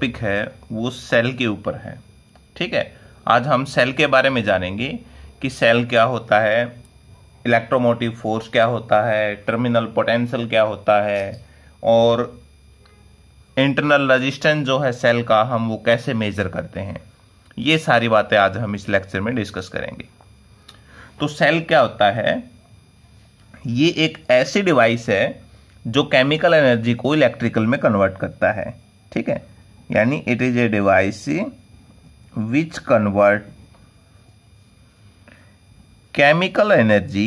Topic है वो cell के ऊपर है ठीक है आज हम सेल के बारे में जानेंगे कि सेल क्या होता है इलेक्ट्रोमोटिव फोर्स क्या होता है टर्मिनल पोटेंशियल क्या होता है और इंटरनल रजिस्टेंस जो है सेल का हम वो कैसे मेजर करते हैं ये सारी बातें आज हम इस लेक्चर में डिस्कस करेंगे तो सेल क्या होता है ये एक ऐसी डिवाइस है जो केमिकल एनर्जी को इलेक्ट्रिकल में कन्वर्ट करता है ठीक है यानी it is a device which convert chemical energy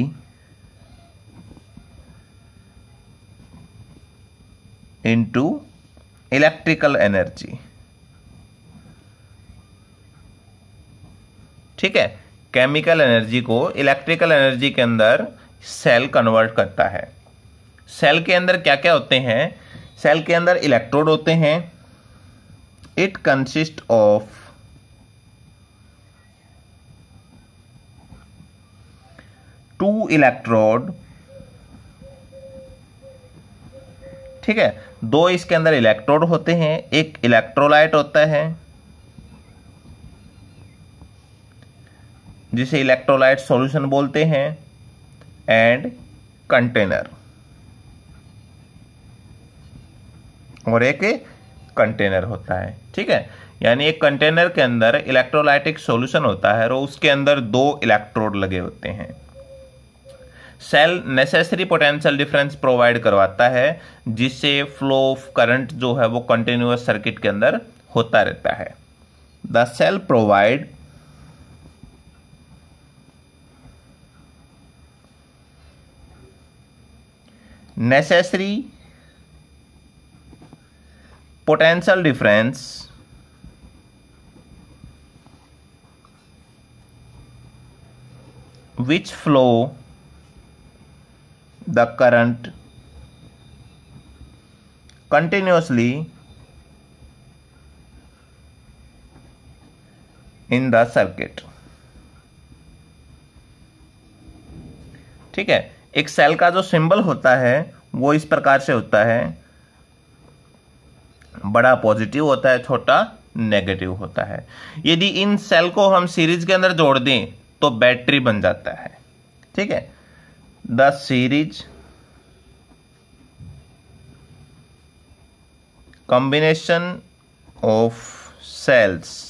into electrical energy ठीक है केमिकल एनर्जी को इलेक्ट्रिकल एनर्जी के अंदर सेल कन्वर्ट करता है सेल के अंदर क्या क्या होते हैं सेल के अंदर इलेक्ट्रोड होते हैं It consists of two electrode ठीक है दो इसके अंदर इलेक्ट्रोड होते हैं एक इलेक्ट्रोलाइट होता है जिसे इलेक्ट्रोलाइट सॉल्यूशन बोलते हैं एंड कंटेनर और एक कंटेनर होता है ठीक है यानी एक कंटेनर के अंदर इलेक्ट्रोलाइटिक सॉल्यूशन होता है और उसके अंदर दो इलेक्ट्रोड लगे होते हैं cell necessary potential difference provide करवाता है जिससे फ्लो ऑफ करंट जो है वो कंटिन्यूस सर्किट के अंदर होता रहता है the cell provide necessary potential difference which flow the current continuously in the circuit ठीक है एक सेल का जो सिंबल होता है वो इस प्रकार से होता है बड़ा पॉजिटिव होता है छोटा नेगेटिव होता है यदि इन सेल को हम सीरीज के अंदर जोड़ दें तो बैटरी बन जाता है ठीक है the series combination of cells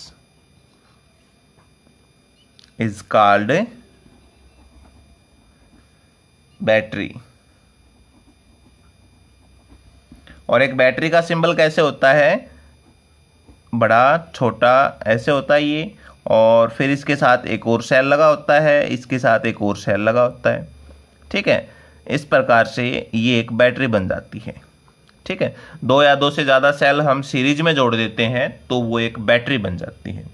is called battery और एक बैटरी का सिंबल कैसे होता है बड़ा छोटा ऐसे होता है ये और फिर इसके साथ एक और सेल लगा होता है इसके साथ एक और सेल लगा होता है ठीक है इस प्रकार से ये एक बैटरी बन जाती है ठीक है दो या दो से ज़्यादा सेल हम सीरीज में जोड़ देते हैं तो वो एक बैटरी बन जाती है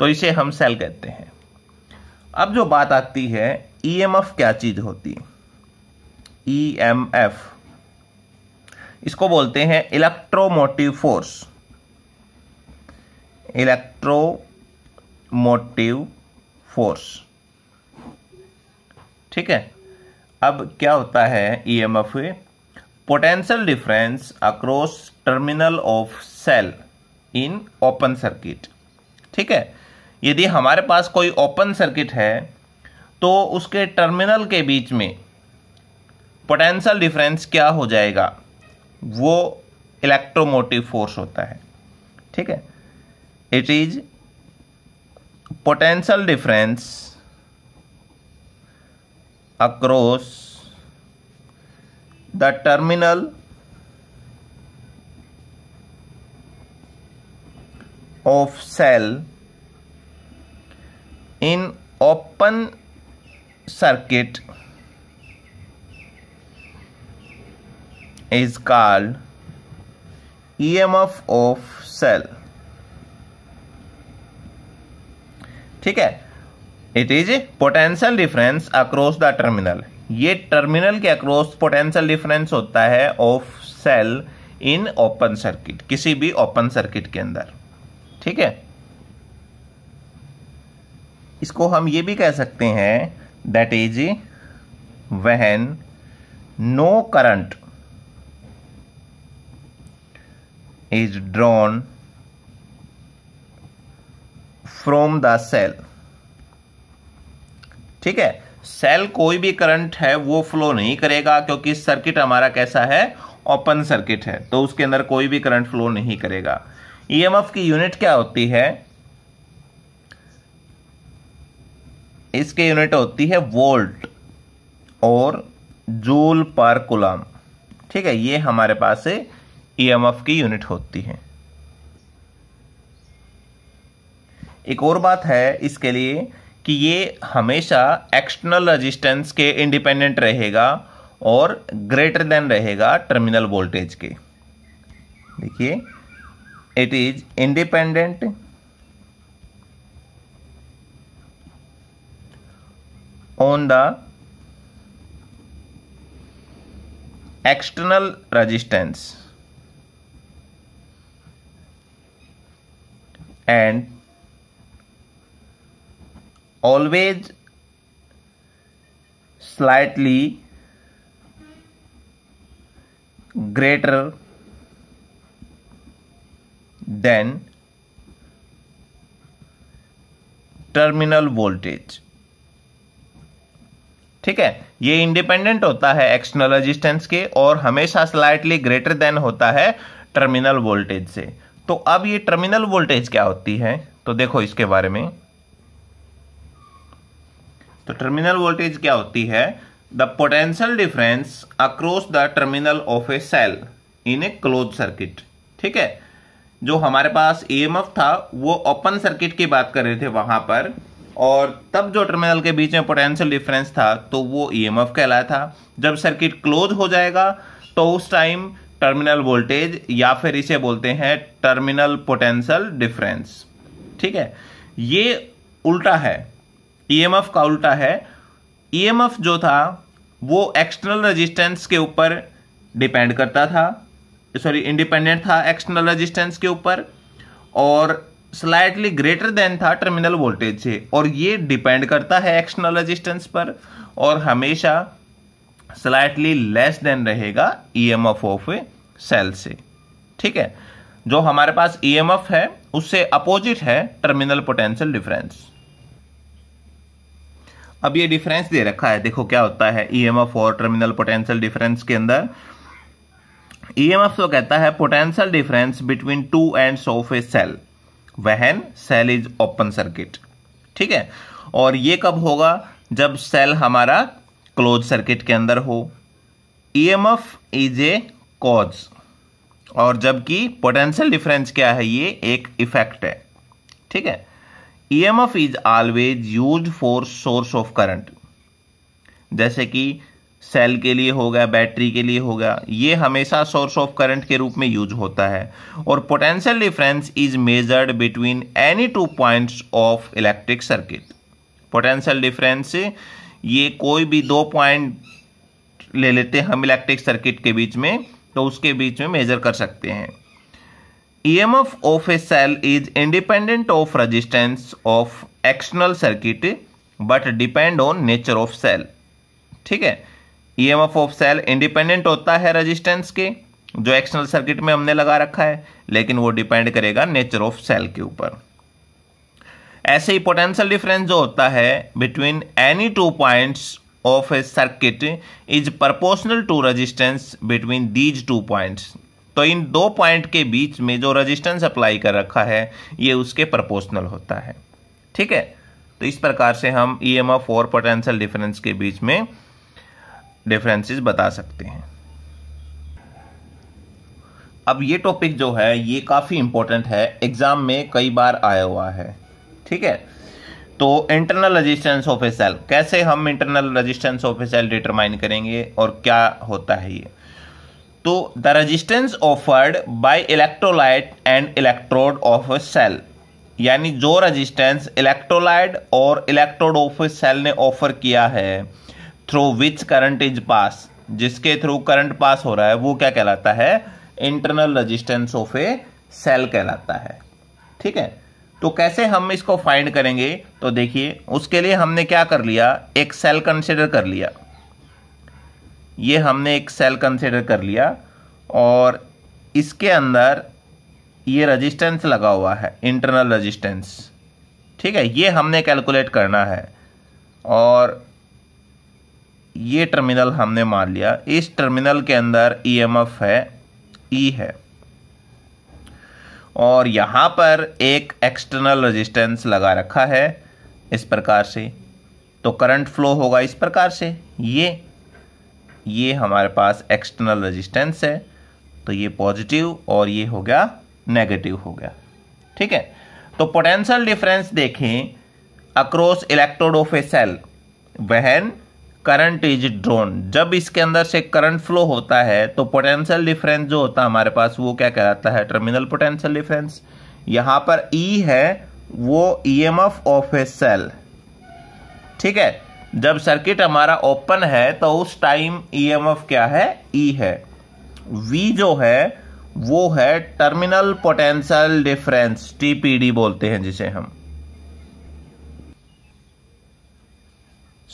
तो इसे हम सेल कहते हैं अब जो बात आती है ई e क्या चीज़ होती है ई e इसको बोलते हैं इलेक्ट्रोमोटिव फोर्स इलेक्ट्रोमोटिव फोर्स ठीक है अब क्या होता है ईएमएफ e में potential difference across terminal of cell in open circuit ठीक है यदि हमारे पास कोई ओपन सर्किट है तो उसके टर्मिनल के बीच में पोटेंशियल डिफरेंस क्या हो जाएगा वो इलेक्ट्रोमोटिव फोर्स होता है ठीक है it is potential difference across the terminal of cell in open circuit is called EMF of cell. ठीक है it is potential difference across the terminal ये टर्मिनल के अक्रॉस पोटेंशियल डिफरेंस होता है of cell in open circuit किसी भी open circuit के अंदर ठीक है इसको हम ये भी कह सकते हैं that is when no current is drawn from the cell ठीक है सेल कोई भी करंट है वो फ्लो नहीं करेगा क्योंकि सर्किट हमारा कैसा है ओपन सर्किट है तो उसके अंदर कोई भी करंट फ्लो नहीं करेगा ईएमएफ e की यूनिट क्या होती है इसके यूनिट होती है वोल्ट और जूल पर कुलम ठीक है ये हमारे पास है एफ e की यूनिट होती है एक और बात है इसके लिए कि ये हमेशा एक्सटर्नल रेजिस्टेंस के इंडिपेंडेंट रहेगा और ग्रेटर देन रहेगा टर्मिनल वोल्टेज के देखिए it is independent on the external resistance and always slightly greater than terminal voltage ठीक है ये इंडिपेंडेंट होता है एक्सटर्नल रेजिस्टेंस के और हमेशा स्लाइटली ग्रेटर देन होता है टर्मिनल वोल्टेज से तो अब ये टर्मिनल वोल्टेज क्या होती है तो देखो इसके बारे में तो टर्मिनल वोल्टेज क्या होती है the potential difference across the terminal of a cell in a close circuit ठीक है जो हमारे पास ईएमएफ e था वो ओपन सर्किट की बात कर रहे थे वहां पर और तब जो टर्मिनल के बीच में पोटेंशियल डिफरेंस था तो वो ईएमएफ e कहलाया था जब सर्किट क्लोज हो जाएगा तो उस टाइम टर्मिनल वोल्टेज या फिर इसे बोलते हैं टर्मिनल पोटेंशियल डिफरेंस ठीक है ये उल्टा है ईएमएफ e का उल्टा है ईएमएफ e जो था वो एक्सटर्नल रेजिस्टेंस के ऊपर डिपेंड करता था सॉरी इंडिपेंडेंट था एक्सटर्नल रेजिस्टेंस के ऊपर और स्लाइटली ग्रेटर देन था टर्मिनल वोल्टेज से और ये डिपेंड करता है एक्सटर्नल रेजिस्टेंस पर और हमेशा स्लाइटली लेस देन रहेगा E M F of a cell से ठीक है जो हमारे पास ई एम एफ है उससे अपोजिट है टर्मिनल पोटेंशियल डिफरेंस अब ये डिफरेंस दे रखा है देखो क्या होता है ई एम एफ और टर्मिनल पोटेंशियल डिफरेंस के अंदर ई एम एफ तो कहता है potential difference between two end of a cell when cell is open circuit ठीक है और ये कब होगा जब सेल हमारा क्लोज सर्किट के अंदर हो ईएमएफ इज ए कॉज और जबकि पोटेंशियल डिफरेंस क्या है ये एक इफेक्ट है ठीक है EMF is always use for source of current जैसे कि सेल के लिए होगा बैटरी के लिए होगा ये हमेशा सोर्स ऑफ करंट के रूप में यूज होता है और potential difference is measured between any two points of electric circuit potential difference ये कोई भी दो पॉइंट ले लेते हैं हम इलेक्ट्रिक सर्किट के बीच में तो उसके बीच में मेजर कर सकते हैं EMF of a cell is independent of resistance of external circuit but depend on nature of cell ठीक है ईएमएफ ऑफ सेल इंडिपेंडेंट होता है रजिस्टेंस के जो एक्सटर्नल सर्किट में हमने लगा रखा है लेकिन वो डिपेंड करेगा नेचर ऑफ सेल के ऊपर ऐसे ही पोटेंशियल डिफरेंस जो होता है between any two points of a circuit is proportional to resistance between these two points तो इन दो पॉइंट के बीच में जो रजिस्टेंस अप्लाई कर रखा है ये उसके प्रपोर्शनल होता है ठीक है तो इस प्रकार से हम ई एम एफ और पोटेंशियल डिफरेंस के बीच में डिफरेंसेस बता सकते हैं अब ये टॉपिक जो है ये काफ़ी इम्पोर्टेंट है एग्ज़ाम में कई बार आया हुआ है ठीक है तो internal resistance of a cell कैसे हम internal resistance of a cell determine करेंगे और क्या होता है ये तो the resistance offered by electrolyte and electrode of a cell यानी जो रजिस्टेंस इलेक्ट्रोलाइट और इलेक्ट्रोड ऑफ ए सेल ने ऑफर किया है through which current is pass जिसके थ्रू करंट पास हो रहा है वो क्या कहलाता है internal resistance of a cell कहलाता है ठीक है तो कैसे हम इसको फाइंड करेंगे तो देखिए उसके लिए हमने क्या कर लिया एक सेल कंसिडर कर लिया ये हमने एक सेल कंसिडर कर लिया और इसके अंदर ये रजिस्टेंस लगा हुआ है इंटरनल रजिस्टेंस ठीक है ये हमने कैलकुलेट करना है और ये टर्मिनल हमने मान लिया इस टर्मिनल के अंदर ईएमएफ e है ई e है और यहाँ पर एक एक्सटर्नल रेजिस्टेंस लगा रखा है इस प्रकार से तो करंट फ्लो होगा इस प्रकार से ये ये हमारे पास एक्सटर्नल रेजिस्टेंस है तो ये पॉजिटिव और ये हो गया नेगेटिव हो गया ठीक है तो पोटेंशियल डिफरेंस देखें across electrode of a cell when current is drawn जब इसके अंदर से करंट फ्लो होता है तो पोटेंशियल डिफरेंस जो होता है हमारे पास वो क्या कहलाता है टर्मिनल पोटेंशियल डिफरेंस यहाँ पर ई e है वो E M F of a cell ठीक है जब सर्किट हमारा ओपन है तो उस टाइम ई एम एफ क्या है ई e है वी जो है वो है टर्मिनल पोटेंशियल डिफरेंस टीपीडी बोलते हैं जिसे हम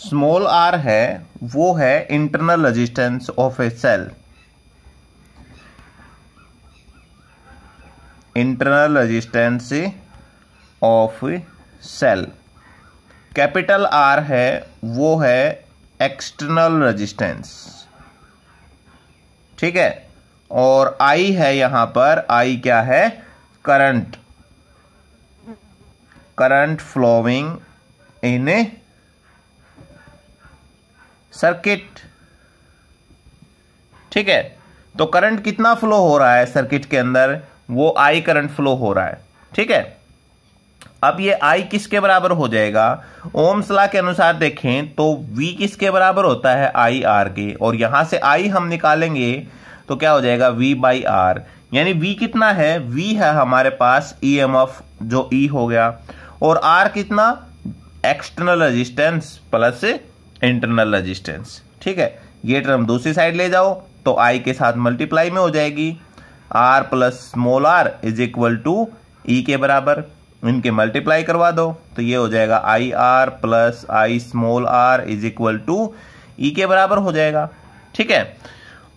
स्मॉल आर है वो है internal resistance of a cell internal resistance of cell capital R है वो है एक्सटर्नल रेजिस्टेंस ठीक है और आई है यहां पर आई क्या है current current flowing in circuit ठीक है तो करंट कितना फ्लो हो रहा है सर्किट के अंदर वो आई करंट फ्लो हो रहा है ठीक है अब ये आई किसके बराबर हो जाएगा ओम्स ला के अनुसार देखें तो वी किसके बराबर होता है आई आर के और यहां से आई हम निकालेंगे तो क्या हो जाएगा वी बाई आर यानी वी कितना है वी है हमारे पास ई एम एफ जो ई e हो गया और आर कितना external resistance plus internal resistance ठीक है ये टर्म दूसरी साइड ले जाओ तो आई के साथ मल्टीप्लाई में हो जाएगी R plus small R is equal to E के बराबर इनके मल्टीप्लाई करवा दो तो ये हो जाएगा I R plus I small R is equal to E के बराबर हो जाएगा ठीक है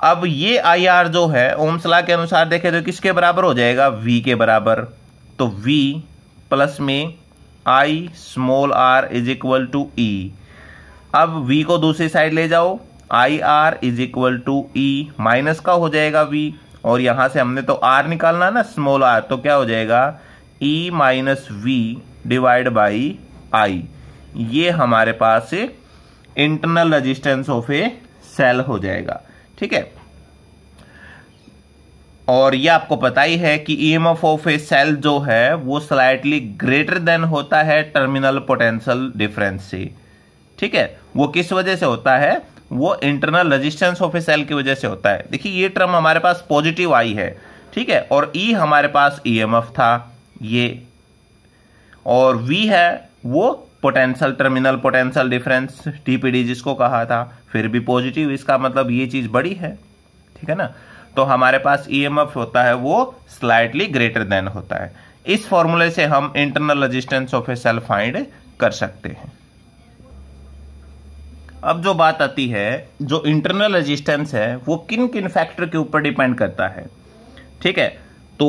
अब ये आई आर जो है ओम सलाह के अनुसार देखे तो किसके बराबर हो जाएगा वी के बराबर तो वी प्लस में I small R is equal to E अब v को दूसरी साइड ले जाओ I R is equal to E minus का हो जाएगा v और यहां से हमने तो r निकालना ना स्मॉल r तो क्या हो जाएगा e minus V divide by I ये हमारे पास internal resistance of a cell हो जाएगा ठीक है और ये आपको पता ही है कि E M F of a cell जो है वो स्लाइटली ग्रेटर देन होता है टर्मिनल पोटेंशियल डिफरेंस से ठीक है वो किस वजह से होता है वो internal resistance of a cell की वजह से होता है देखिए ये टर्म हमारे पास पॉजिटिव आई है ठीक है और ई e हमारे पास ई e था ये और वी है वो potential terminal potential difference TPD जिसको कहा था फिर भी पॉजिटिव इसका मतलब ये चीज बड़ी है ठीक है ना तो हमारे पास ई e होता है वो स्लाइटली ग्रेटर देन होता है इस फॉर्मूले से हम internal resistance of a cell find कर सकते हैं अब जो बात आती है जो इंटरनल रेजिस्टेंस है वो किन किन फैक्टर के ऊपर डिपेंड करता है ठीक है तो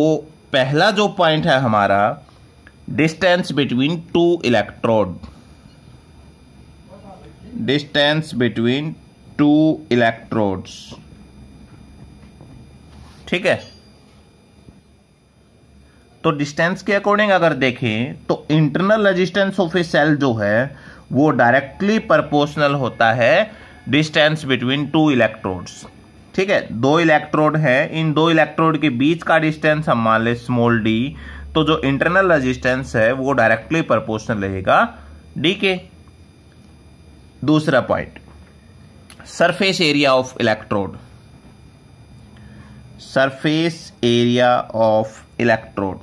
पहला जो पॉइंट है हमारा distance between two electrode distance between two electrodes ठीक है तो डिस्टेंस के अकॉर्डिंग अगर देखें तो internal resistance of a cell जो है वो डायरेक्टली प्रपोर्शनल होता है डिस्टेंस बिटवीन टू इलेक्ट्रोड्स ठीक है दो इलेक्ट्रोड हैं इन दो इलेक्ट्रोड के बीच का डिस्टेंस हम मान लें स्मॉल डी तो जो इंटरनल रेजिस्टेंस है वो डायरेक्टली प्रपोर्शनल रहेगा डी के दूसरा point surface area of electrode surface area of electrode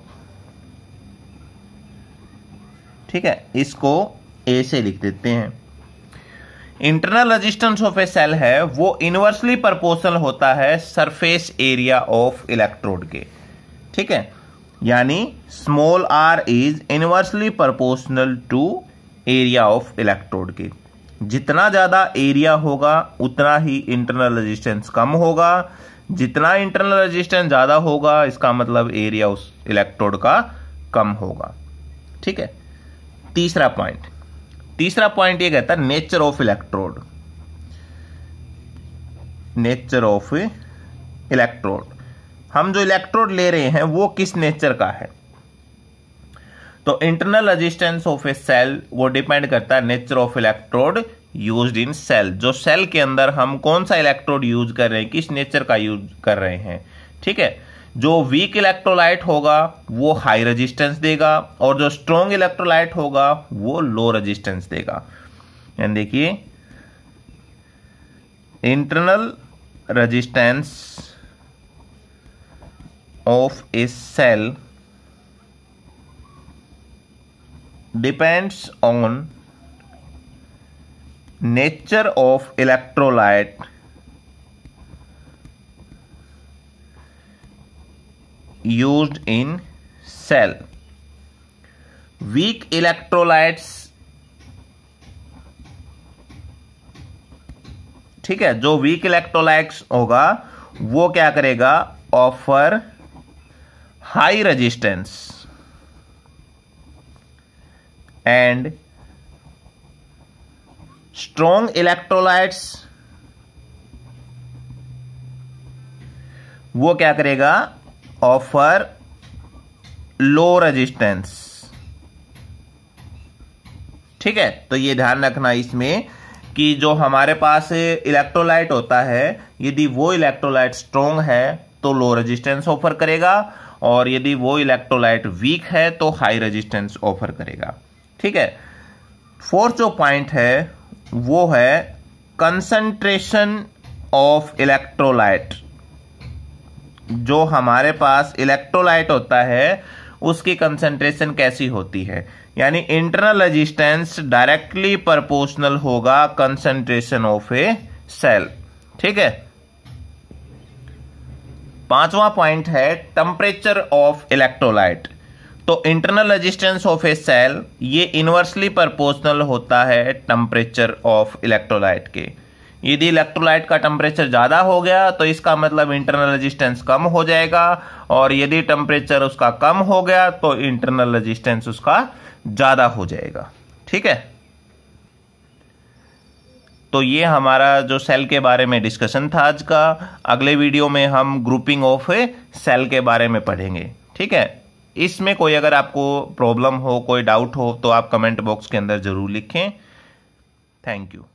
ठीक है इसको ए से लिख देते हैं internal resistance of a cell है वो इनवर्सली प्रपोर्शनल होता है सरफेस एरिया ऑफ इलेक्ट्रोड के ठीक है यानी small R is inversely proportional to area of electrode के जितना ज़्यादा एरिया होगा उतना ही इंटरनल रजिस्टेंस कम होगा जितना इंटरनल रजिस्टेंस ज़्यादा होगा इसका मतलब एरिया उस इलेक्ट्रोड का कम होगा ठीक है तीसरा पॉइंट तीसरा पॉइंट ये कहता है nature of electrode nature of electrode हम जो इलेक्ट्रोड ले रहे हैं वो किस नेचर का है तो internal resistance of a cell वो डिपेंड करता है nature of electrode use in cell जो सेल के अंदर हम कौन सा इलेक्ट्रोड यूज कर रहे हैं किस नेचर का यूज कर रहे हैं ठीक है जो वीक इलेक्ट्रोलाइट होगा वो हाई रेजिस्टेंस देगा और जो स्ट्रॉन्ग इलेक्ट्रोलाइट होगा वो लो रेजिस्टेंस देगा यानी देखिए internal resistance of a cell depends on nature of electrolyte used in cell weak electrolytes ठीक है जो वीक इलेक्ट्रोलाइट्स होगा वो क्या करेगा offer high resistance and strong electrolytes वो क्या करेगा ऑफर लो रेजिस्टेंस ठीक है तो ये ध्यान रखना इसमें कि जो हमारे पास इलेक्ट्रोलाइट होता है यदि वो इलेक्ट्रोलाइट स्ट्रोंग है तो लो रेजिस्टेंस ऑफर करेगा और यदि वो इलेक्ट्रोलाइट वीक है तो हाई रेजिस्टेंस ऑफर करेगा ठीक है फोर्थ जो पॉइंट है वो है कंसंट्रेशन ऑफ इलेक्ट्रोलाइट जो हमारे पास इलेक्ट्रोलाइट होता है उसकी कंसेंट्रेशन कैसी होती है यानी इंटरनल रेजिस्टेंस डायरेक्टली प्रपोर्शनल होगा कंसेंट्रेशन ऑफ ए सेल ठीक है पांचवा पॉइंट है टेम्परेचर ऑफ इलेक्ट्रोलाइट तो internal resistance of a cell ये इन्वर्सली प्रपोर्शनल होता है टेम्परेचर ऑफ इलेक्ट्रोलाइट के यदि इलेक्ट्रोलाइट का टेम्परेचर ज़्यादा हो गया तो इसका मतलब इंटरनल रेजिस्टेंस कम हो जाएगा और यदि टेम्परेचर उसका कम हो गया तो इंटरनल रेजिस्टेंस उसका ज़्यादा हो जाएगा ठीक है तो ये हमारा जो सेल के बारे में डिस्कशन था आज का अगले वीडियो में हम ग्रुपिंग ऑफ सेल के बारे में पढ़ेंगे ठीक है इसमें कोई अगर आपको प्रॉब्लम हो कोई डाउट हो तो आप कमेंट बॉक्स के अंदर ज़रूर लिखें थैंक यू